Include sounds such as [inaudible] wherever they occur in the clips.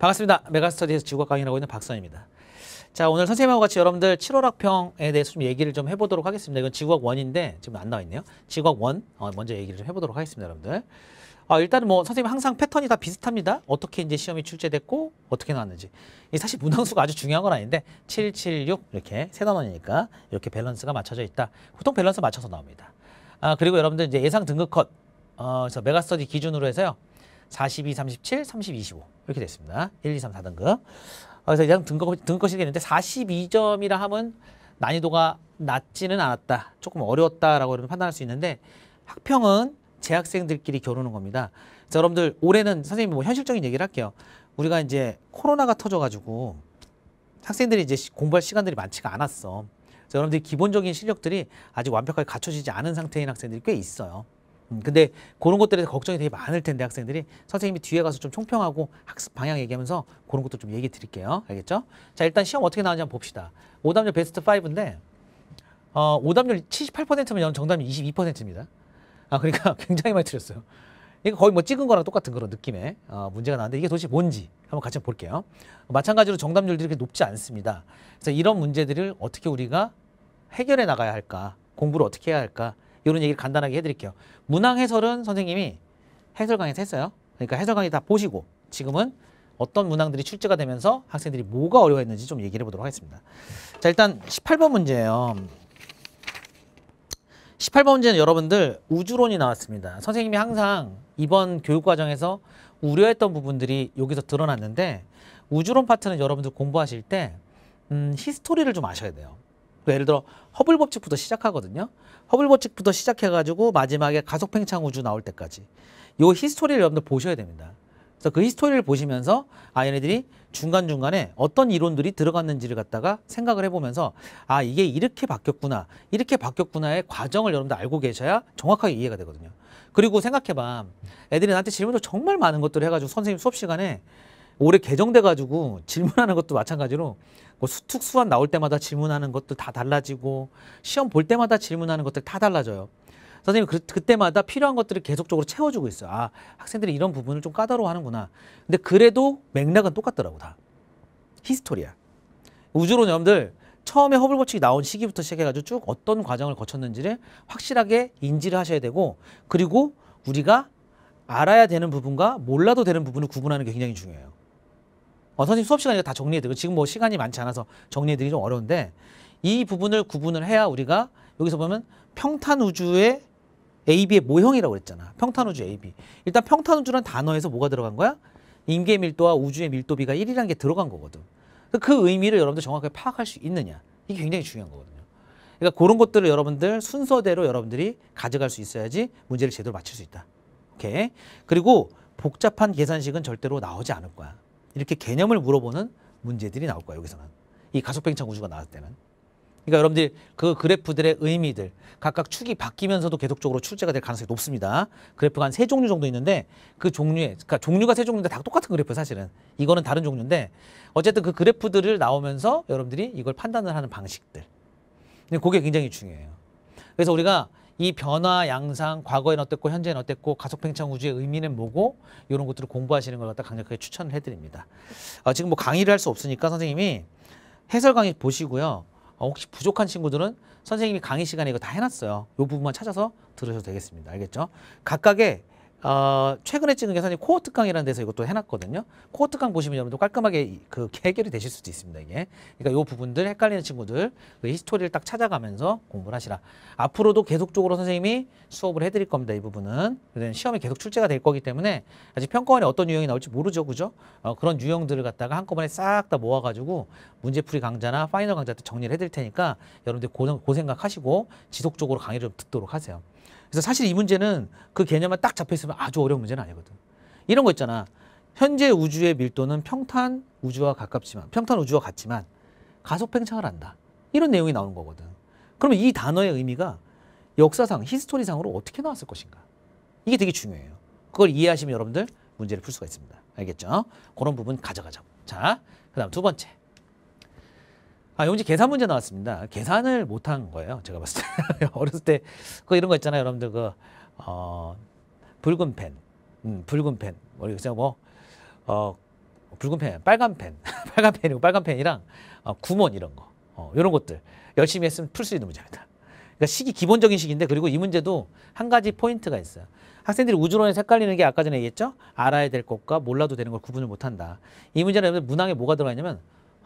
반갑습니다. 메가스터디에서 지구학 강의하고 있는 박선입니다. 자 오늘 선생님하고 같이 여러분들 7월 학평에 대해서 좀 얘기를 좀 해보도록 하겠습니다. 이건 지구학 원인데 지금 안 나와 있네요. 지구학 원 어, 먼저 얘기를 좀 해보도록 하겠습니다, 여러분들. 아, 일단은 뭐 선생님 항상 패턴이 다 비슷합니다. 어떻게 이제 시험이 출제됐고 어떻게 나왔는지. 이 사실 문항수가 아주 중요한 건 아닌데 7, 7, 6 이렇게 세 단원이니까 이렇게 밸런스가 맞춰져 있다. 보통 밸런스 맞춰서 나옵니다. 아, 그리고 여러분들 이제 예상 등급 컷. 어, 그래서 메가스터디 기준으로 해서요. 42, 37, 30, 25 이렇게 됐습니다. 1, 2, 3, 4등급. 그래서 이제 등급, 등급거실이 있는데 42점이라 하면 난이도가 낮지는 않았다. 조금 어려웠다라고 판단할 수 있는데 학평은 재학생들끼리 겨루는 겁니다. 자, 여러분들 올해는 선생님 뭐 현실적인 얘기를 할게요. 우리가 이제 코로나가 터져가지고 학생들이 이제 공부할 시간들이 많지가 않았어. 여러분들이 기본적인 실력들이 아직 완벽하게 갖춰지지 않은 상태인 학생들이 꽤 있어요. 음, 근데 그런 것들에 대해서 걱정이 되게 많을 텐데 학생들이 선생님이 뒤에 가서 좀 총평하고 학습 방향 얘기하면서 그런 것도 좀 얘기 드릴게요. 알겠죠? 자 일단 시험 어떻게 나오냐지 한번 봅시다. 오답률 베스트 5인데 어, 오답률 78%면 정답률 22%입니다. 아 그러니까 [laughs] 굉장히 많이 틀렸어요. 이거 거의 뭐 찍은 거랑 똑같은 그런 느낌의 어, 문제가 나왔는데 이게 도대체 뭔지 한번 같이 볼게요. 마찬가지로 정답률이이렇게 높지 않습니다. 그래서 이런 문제들을 어떻게 우리가 해결해 나가야 할까? 공부를 어떻게 해야 할까? 이런 얘기를 간단하게 해드릴게요. 문항 해설은 선생님이 해설 강의에서 했어요. 그러니까 해설 강의 다 보시고 지금은 어떤 문항들이 출제가 되면서 학생들이 뭐가 어려워했는지 좀 얘기를 해보도록 하겠습니다. 자 일단 18번 문제예요. 18번 문제는 여러분들 우주론이 나왔습니다. 선생님이 항상 이번 교육과정에서 우려했던 부분들이 여기서 드러났는데 우주론 파트는 여러분들 공부하실 때 음, 히스토리를 좀 아셔야 돼요. 그러니까 예를 들어 허블 법칙부터 시작하거든요. 허블 법칙부터 시작해가지고 마지막에 가속 팽창 우주 나올 때까지 요 히스토리를 여러분들 보셔야 됩니다. 그래서 그 히스토리를 보시면서 아 얘네들이 중간중간에 어떤 이론들이 들어갔는지를 갖다가 생각을 해보면서 아 이게 이렇게 바뀌었구나 이렇게 바뀌었구나의 과정을 여러분들 알고 계셔야 정확하게 이해가 되거든요 그리고 생각해봐 애들이 나한테 질문도 정말 많은 것들을 해가지고 선생님 수업 시간에 올해 개정돼 가지고 질문하는 것도 마찬가지로 뭐 수특 수완 나올 때마다 질문하는 것도 다 달라지고 시험 볼 때마다 질문하는 것들 다 달라져요. 선생님 그, 그때마다 필요한 것들을 계속적으로 채워주고 있어요. 아 학생들이 이런 부분을 좀 까다로워하는구나. 근데 그래도 맥락은 똑같더라고 다. 히스토리야. 우주론 여러분들 처음에 허블 법칙이 나온 시기부터 시작해가지고 쭉 어떤 과정을 거쳤는지를 확실하게 인지를 하셔야 되고 그리고 우리가 알아야 되는 부분과 몰라도 되는 부분을 구분하는 게 굉장히 중요해요. 어, 선생님 수업 시간에다 정리해드리고 지금 뭐 시간이 많지 않아서 정리해드리기 좀 어려운데 이 부분을 구분을 해야 우리가 여기서 보면 평탄 우주의 AB의 모형이라고 그랬잖아. 평탄 우주 AB. 일단 평탄 우주란 단어에서 뭐가 들어간 거야? 인계 밀도와 우주의 밀도비가 1이라는 게 들어간 거거든. 그러니까 그 의미를 여러분들 정확하게 파악할 수 있느냐. 이게 굉장히 중요한 거거든요. 그러니까 그런 것들을 여러분들 순서대로 여러분들이 가져갈 수 있어야지 문제를 제대로 맞출 수 있다. 오케이. 그리고 복잡한 계산식은 절대로 나오지 않을 거야. 이렇게 개념을 물어보는 문제들이 나올 거예요. 여기서는. 이 가속팽창 우주가 나왔을 때는. 그러니까 여러분들그 그래프들의 의미들 각각 축이 바뀌면서도 계속적으로 출제가 될 가능성이 높습니다. 그래프가 한 세 종류 정도 있는데 그 종류에 그러니까 종류가 세 종류인데 다 똑같은 그래프 사실은 이거는 다른 종류인데 어쨌든 그 그래프들을 나오면서 여러분들이 이걸 판단을 하는 방식들 그게 굉장히 중요해요. 그래서 우리가 이 변화 양상 과거엔 어땠고 현재는 어땠고 가속팽창 우주의 의미는 뭐고 이런 것들을 공부하시는 걸 갖다 강력하게 추천을 해드립니다. 어, 지금 뭐 강의를 할 수 없으니까 선생님이 해설 강의 보시고요. 어, 혹시 부족한 친구들은 선생님이 강의 시간에 이거 다 해놨어요. 이 부분만 찾아서 들으셔도 되겠습니다. 알겠죠? 각각의 어, 최근에 찍은 계산이 코어특 강이라는 데서 이것도 해놨거든요. 코어특강 보시면 여러분도 깔끔하게 그 해결이 되실 수도 있습니다. 이게. 그러니까 이 부분들 헷갈리는 친구들 그 히스토리를 딱 찾아가면서 공부를 하시라. 앞으로도 계속적으로 선생님이 수업을 해드릴 겁니다. 이 부분은. 시험에 계속 출제가 될 거기 때문에 아직 평가원에 어떤 유형이 나올지 모르죠. 그죠? 어, 그런 유형들을 갖다가 한꺼번에 싹 다 모아가지고 문제풀이 강좌나 파이널 강좌 때 정리를 해드릴 테니까 여러분들 고생, 고생각하시고 지속적으로 강의를 좀 듣도록 하세요. 그래서 사실 이 문제는 그 개념만 딱 잡혀있으면 아주 어려운 문제는 아니거든. 이런 거 있잖아. 현재 우주의 밀도는 평탄 우주와 가깝지만, 평탄 우주와 같지만 가속 팽창을 한다. 이런 내용이 나오는 거거든. 그러면 이 단어의 의미가 역사상, 히스토리상으로 어떻게 나왔을 것인가. 이게 되게 중요해요. 그걸 이해하시면 여러분들 문제를 풀 수가 있습니다. 알겠죠? 그런 부분 가져가자. 자, 그 다음 두 번째. 아, 용지 계산 문제 나왔습니다. 계산을 못한 거예요. 제가 봤을 때. [laughs] 어렸을 때, 그 이런 거 있잖아요. 여러분들, 그, 어, 붉은 펜. 음, 붉은 펜. 모르겠어요. 뭐, 뭐, 어, 붉은 펜, 빨간 펜. [laughs] 빨간 펜이고, 빨간 펜이랑, 어, 구몬 이런 거. 어, 이런 것들. 열심히 했으면 풀 수 있는 문제입니다. 그러니까 식이 기본적인 식인데, 그리고 이 문제도 한 가지 포인트가 있어요. 학생들이 우주론에 헷갈리는 게 아까 전에 얘기했죠? 알아야 될 것과 몰라도 되는 걸 구분을 못 한다. 이 문제는 문항에 뭐가 들어가 있냐면,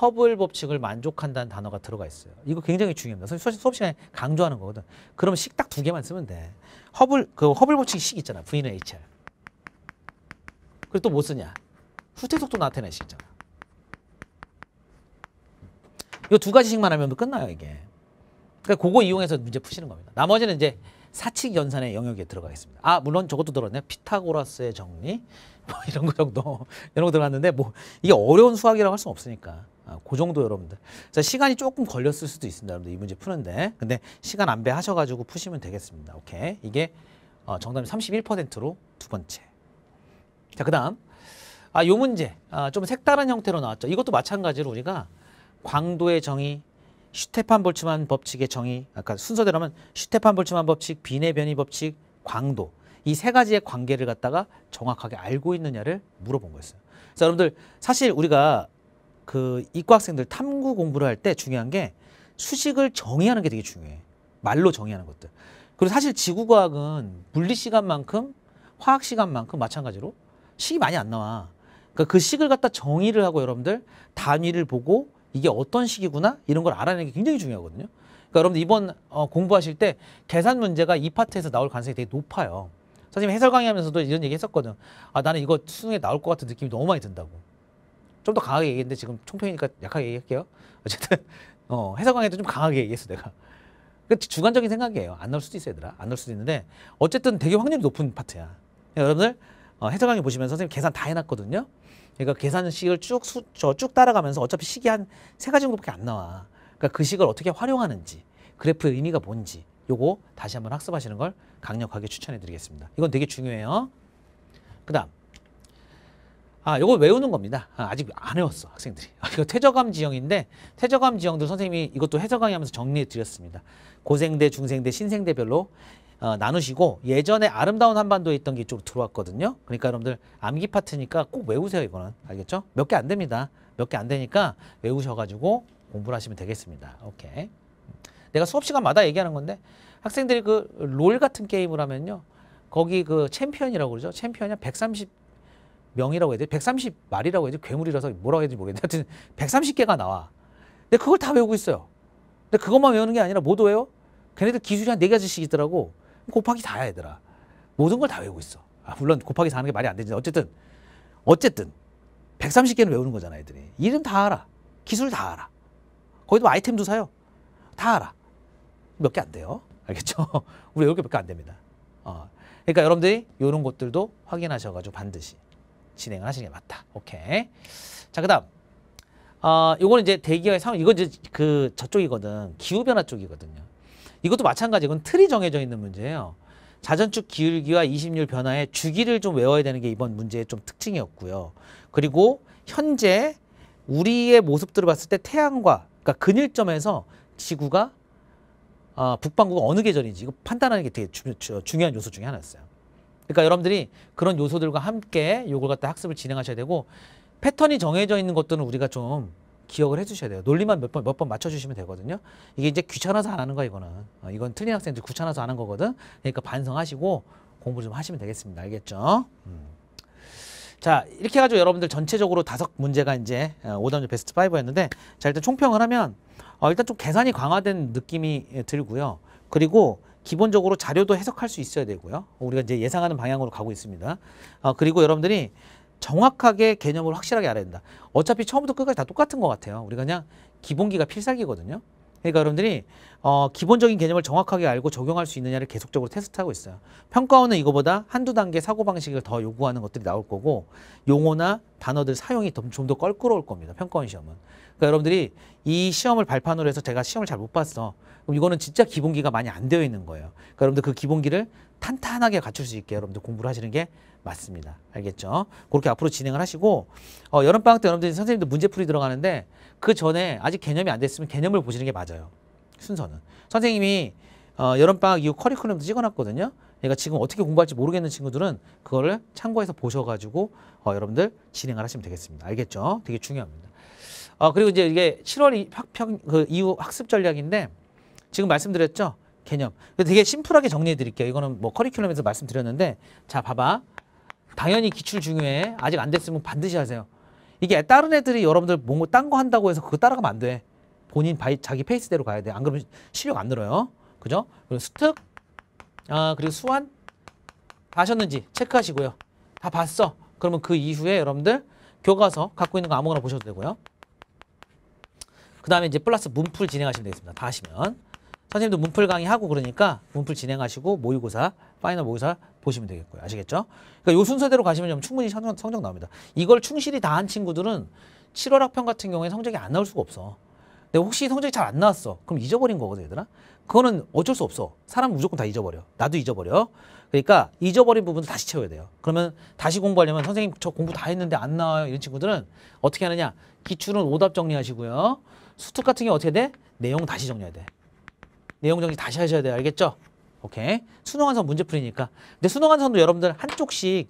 허블 법칙을 만족한다는 단어가 들어가 있어요. 이거 굉장히 중요합니다. 사실 수업 시간에 강조하는 거거든. 그러식딱 두 개만 쓰면 돼. 허블 그 허블 법칙 식 있잖아. V는 HR. 그리고 또 뭐 쓰냐? 후퇴속도 나타내는 식 있잖아. 이두 가지 식만 하면 끝나요 이게. 그러니까 그거 이용해서 문제 푸시는 겁니다. 나머지는 이제 사칙 연산의 영역에 들어가 있습니다. 아 물론 저것도 들었네요. 피타고라스의 정리 [laughs] 뭐 이런 거 정도 [laughs] 이런 거 들어갔는데 뭐 이게 어려운 수학이라고 할 수는 없으니까 아, 그 정도 여러분들. 자 시간이 조금 걸렸을 수도 있습니다. 여러분들 이 문제 푸는데 근데 시간 안배 하셔가지고 푸시면 되겠습니다. 오케이 이게 어, 정답이 31%로 두 번째. 자 그다음 아요 문제 아, 좀 색다른 형태로 나왔죠. 이것도 마찬가지로 우리가 광도의 정의 슈테판 볼츠만 법칙의 정의 아까 순서대로 하면 슈테판 볼츠만 법칙, 빈의 변이 법칙, 광도 이 세 가지의 관계를 갖다가 정확하게 알고 있느냐를 물어본 거였어요. 자, 여러분들 사실 우리가 그 이과 학생들 탐구 공부를 할 때 중요한 게 수식을 정의하는 게 되게 중요해. 말로 정의하는 것들. 그리고 사실 지구과학은 물리 시간만큼 화학 시간만큼 마찬가지로 식이 많이 안 나와. 그러니까 그 식을 갖다 정의를 하고 여러분들 단위를 보고 이게 어떤 식이구나 이런 걸 알아내는 게 굉장히 중요하거든요. 그러니까 여러분들 이번 어, 공부하실 때 계산 문제가 이 파트에서 나올 가능성이 되게 높아요. 선생님 해설 강의하면서도 이런 얘기 했었거든. 아 나는 이거 수능에 나올 것 같은 느낌이 너무 많이 든다고. 좀 더 강하게 얘기했는데 지금 총평이니까 약하게 얘기할게요. [laughs] 어쨌든 어, 해설 강의도 좀 강하게 얘기했어 내가. 그 주관적인 생각이에요. 안 나올 수도 있어 얘들아. 안 나올 수도 있는데 어쨌든 되게 확률이 높은 파트야. 그러니까 여러분들 어, 해설 강의 보시면 서 선생님 계산 다 해놨거든요. 그러니까 계산식을 쭉, 수, 저, 쭉 따라가면서 어차피 식이 한 세 가지 정도밖에 안 나와. 그러니까 그 식을 어떻게 활용하는지, 그래프의 의미가 뭔지, 요거 다시 한번 학습하시는 걸 강력하게 추천해 드리겠습니다. 이건 되게 중요해요. 그 다음. 아, 요거 외우는 겁니다. 아, 직안 외웠어, 학생들이. 아, 이거 퇴저감 지형인데, 퇴저감 지형들 선생님이 이것도 해석강의 하면서 정리해 드렸습니다. 고생대, 중생대, 신생대별로 어, 나누시고 예전에 아름다운 한반도에 있던 게 이쪽으로 들어왔거든요. 그러니까 여러분들 암기 파트니까 꼭 외우세요 이거는 알겠죠? 몇 개 안 됩니다. 몇 개 안 되니까 외우셔가지고 공부를 하시면 되겠습니다. 오케이. 내가 수업 시간마다 얘기하는 건데 학생들이 그 롤 같은 게임을 하면요. 거기 그 챔피언이라고 그러죠. 챔피언이 130 명이라고 해야 돼. 130마리라고 해야 돼. 괴물이라서 뭐라고 해야 될지 모르겠는데 하여튼 130개가 나와. 근데 그걸 다 외우고 있어요. 근데 그것만 외우는 게 아니라 뭐도 외워? 걔네들 기술이 한4 가지씩 있더라고. 곱하기 4야 얘들아. 모든 걸 다 외우고 있어. 아, 물론 곱하기 4는 게 말이 안 되지. 어쨌든 어쨌든 130개는 외우는 거잖아 얘들이. 이름 다 알아. 기술 다 알아. 거기도 뭐 아이템도 사요. 다 알아. 몇 개 안 돼요. 알겠죠? [laughs] 우리 외울 게 몇 개 안 됩니다. 어. 그러니까 여러분들이 이런 것들도 확인하셔가지고 반드시 진행을 하시는 게 맞다. 오케이. 자, 그 다음. 어, 요거는 이제 대기업의 상황, 이건 이제 그 저쪽이거든. 기후변화 쪽이거든요. 이것도 마찬가지예요. 이건 틀이 정해져 있는 문제예요. 자전축 기울기와 이심률 변화의 주기를 좀 외워야 되는 게 이번 문제의 좀 특징이었고요. 그리고 현재 우리의 모습들을 봤을 때 태양과 그러니까 근일점에서 지구가 아, 북반구가 어느 계절인지 이거 판단하는 게 되게 주, 주, 중요한 요소 중에 하나였어요. 그러니까 여러분들이 그런 요소들과 함께 요걸 갖다 학습을 진행하셔야 되고 패턴이 정해져 있는 것들은 우리가 좀 기억을 해주셔야 돼요. 논리만 몇 번 몇 번 맞춰주시면 되거든요. 이게 이제 귀찮아서 안 하는 거야 이거는. 어, 이건 틀린 학생들 귀찮아서 안한 거거든. 그러니까 반성하시고 공부 좀 하시면 되겠습니다. 알겠죠? 음. 자 이렇게 해가지고 여러분들 전체적으로 다섯 문제가 이제 어, 오답률 베스트 5였는데 자 일단 총평을 하면 어, 일단 좀 계산이 강화된 느낌이 예, 들고요. 그리고 기본적으로 자료도 해석할 수 있어야 되고요. 우리가 이제 예상하는 방향으로 가고 있습니다. 어, 그리고 여러분들이 정확하게 개념을 확실하게 알아야 된다. 어차피 처음부터 끝까지 다 똑같은 것 같아요. 우리가 그냥 기본기가 필살기거든요. 그러니까 여러분들이 어, 기본적인 개념을 정확하게 알고 적용할 수 있느냐를 계속적으로 테스트하고 있어요. 평가원은 이거보다 한두 단계 사고방식을 더 요구하는 것들이 나올 거고 용어나 단어들 사용이 좀더 좀 껄끄러울 겁니다. 평가원 시험은. 그러니까 여러분들이 이 시험을 발판으로 해서 제가 시험을 잘 못 봤어. 그럼 이거는 진짜 기본기가 많이 안 되어 있는 거예요. 그러니까 여러분들 그 기본기를 탄탄하게 갖출 수 있게 여러분들 공부를 하시는 게 맞습니다. 알겠죠? 그렇게 앞으로 진행을 하시고 어, 여름방학 때 여러분들 선생님들 문제풀이 들어가는데 그 전에 아직 개념이 안 됐으면 개념을 보시는 게 맞아요. 순서는. 선생님이 어, 여름방학 이후 커리큘럼도 찍어놨거든요. 그러니까 지금 어떻게 공부할지 모르겠는 친구들은 그거를 참고해서 보셔가지고 어, 여러분들 진행을 하시면 되겠습니다. 알겠죠? 되게 중요합니다. 어, 그리고 이제 이게 7월 학평 그 이후 학습 전략인데 지금 말씀드렸죠? 개념. 되게 심플하게 정리해 드릴게요. 이거는 뭐 커리큘럼에서 말씀드렸는데 자, 봐봐. 당연히 기출 중요해. 아직 안 됐으면 반드시 하세요. 이게 다른 애들이 여러분들 뭔가 딴거 한다고 해서 그거 따라가면 안 돼. 본인 바이, 자기 페이스대로 가야 돼. 안 그러면 실력 안 늘어요. 그죠? 그리고 수특 아, 그리고 수완 다 하셨는지 체크하시고요. 다 봤어. 그러면 그 이후에 여러분들 교과서 갖고 있는 거 아무거나 보셔도 되고요. 그 다음에 이제 플러스 문풀 진행하시면 되겠습니다. 다 하시면. 선생님도 문풀 강의하고 그러니까 문풀 진행하시고 모의고사, 파이널 모의고사 보시면 되겠고요. 아시겠죠? 그러니까 요 순서대로 가시면 충분히 성적, 성적 나옵니다. 이걸 충실히 다 한 친구들은 7월 학편 같은 경우에 성적이 안 나올 수가 없어. 근데 혹시 성적이 잘 안 나왔어. 그럼 잊어버린 거거든, 얘들아. 그거는 어쩔 수 없어. 사람 무조건 다 잊어버려. 나도 잊어버려. 그러니까 잊어버린 부분을 다시 채워야 돼요. 그러면 다시 공부하려면 선생님 저 공부 다 했는데 안 나와요. 이런 친구들은 어떻게 하느냐. 기출은 오답 정리하시고요. 수특 같은 게 어떻게 돼? 내용 다시 정리해야 돼. 내용 정리 다시 하셔야 돼요. 알겠죠? 오케이. 수능완성 문제 풀이니까. 근데 수능완성도 여러분들 한쪽씩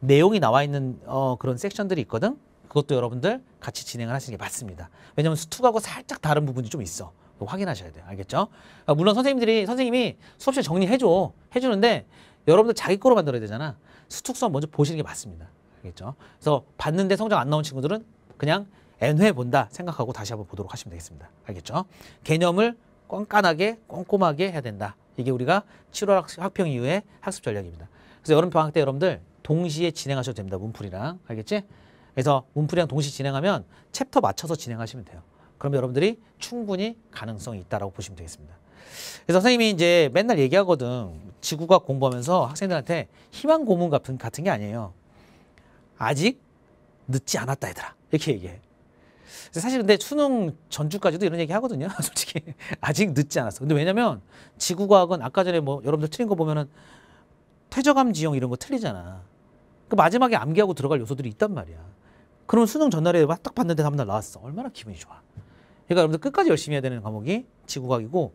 내용이 나와 있는 어, 그런 섹션들이 있거든. 그것도 여러분들 같이 진행을 하시는 게 맞습니다. 왜냐면 수특하고 살짝 다른 부분이 좀 있어. 확인하셔야 돼요. 알겠죠? 아, 물론 선생님들이 선생님이 수업 시간 정리해줘 해주는데 여러분들 자기 거로 만들어야 되잖아. 수특 수업 먼저 보시는 게 맞습니다. 알겠죠? 그래서 봤는데 성적 안 나온 친구들은 그냥 N회 본다 생각하고 다시 한번 보도록 하시면 되겠습니다. 알겠죠? 개념을 깐깐하게 꼼꼼하게 해야 된다. 이게 우리가 7월 학평 이후에 학습 전략입니다. 그래서 여름 방학 때 여러분들 동시에 진행하셔도 됩니다. 문풀이랑 알겠지? 그래서 문풀이랑 동시 에 진행하면 챕터 맞춰서 진행하시면 돼요. 그럼 여러분들이 충분히 가능성이 있다라고 보시면 되겠습니다. 그래서 선생님이 이제 맨날 얘기하거든. 지구과학 공부하면서 학생들한테 희망 고문 같은 같은 게 아니에요. 아직 늦지 않았다 얘들아. 이렇게 얘기해. 사실 근데 수능 전주까지도 이런 얘기 하거든요. [laughs] 솔직히 아직 늦지 않았어. 근데 왜냐면 지구과학은 아까 전에 뭐 여러분들 틀린 거 보면은 퇴적암 지형 이런 거 틀리잖아. 그 마지막에 암기하고 들어갈 요소들이 있단 말이야. 그럼 수능 전날에 딱 봤는데 다음날 나왔어. 얼마나 기분이 좋아. 그러니까 여러분들 끝까지 열심히 해야 되는 과목이 지구과학이고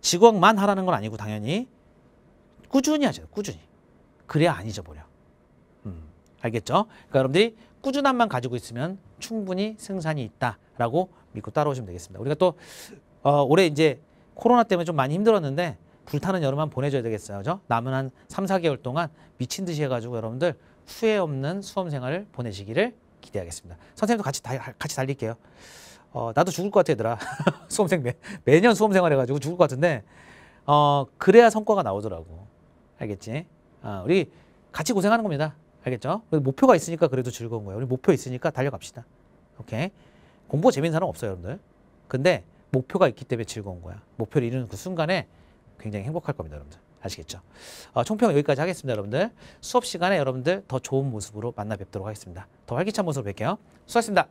지구학만 하라는 건 아니고 당연히 꾸준히 하죠. 꾸준히. 그래야 안 잊어버려. 음, 알겠죠? 그러니까 여러분들이 꾸준함만 가지고 있으면 충분히 생산이 있다라고 믿고 따라오시면 되겠습니다. 우리가 또 어, 올해 이제 코로나 때문에 좀 많이 힘들었는데 불타는 여름만 보내줘야 되겠어요. 그죠? 남은 한 3, 4개월 동안 미친 듯이 해가지고 여러분들 후회 없는 수험 생활을 보내시기를 기대하겠습니다. 선생님도 같이, 다, 같이 달릴게요. 어, 나도 죽을 것 같아, 얘들아. [laughs] 수험생 매, 매년 수험 생활 해가지고 죽을 것 같은데, 어, 그래야 성과가 나오더라고. 알겠지? 어, 우리 같이 고생하는 겁니다. 알겠죠? 목표가 있으니까 그래도 즐거운 거예요. 우리 목표 있으니까 달려갑시다. 오케이? 공부 재밌는 사람 없어요, 여러분들. 근데 목표가 있기 때문에 즐거운 거야. 목표를 이루는 그 순간에 굉장히 행복할 겁니다, 여러분들. 아시겠죠? 어, 총평 여기까지 하겠습니다, 여러분들. 수업 시간에 여러분들 더 좋은 모습으로 만나 뵙도록 하겠습니다. 더 활기찬 모습으로 뵐게요. 수고하셨습니다.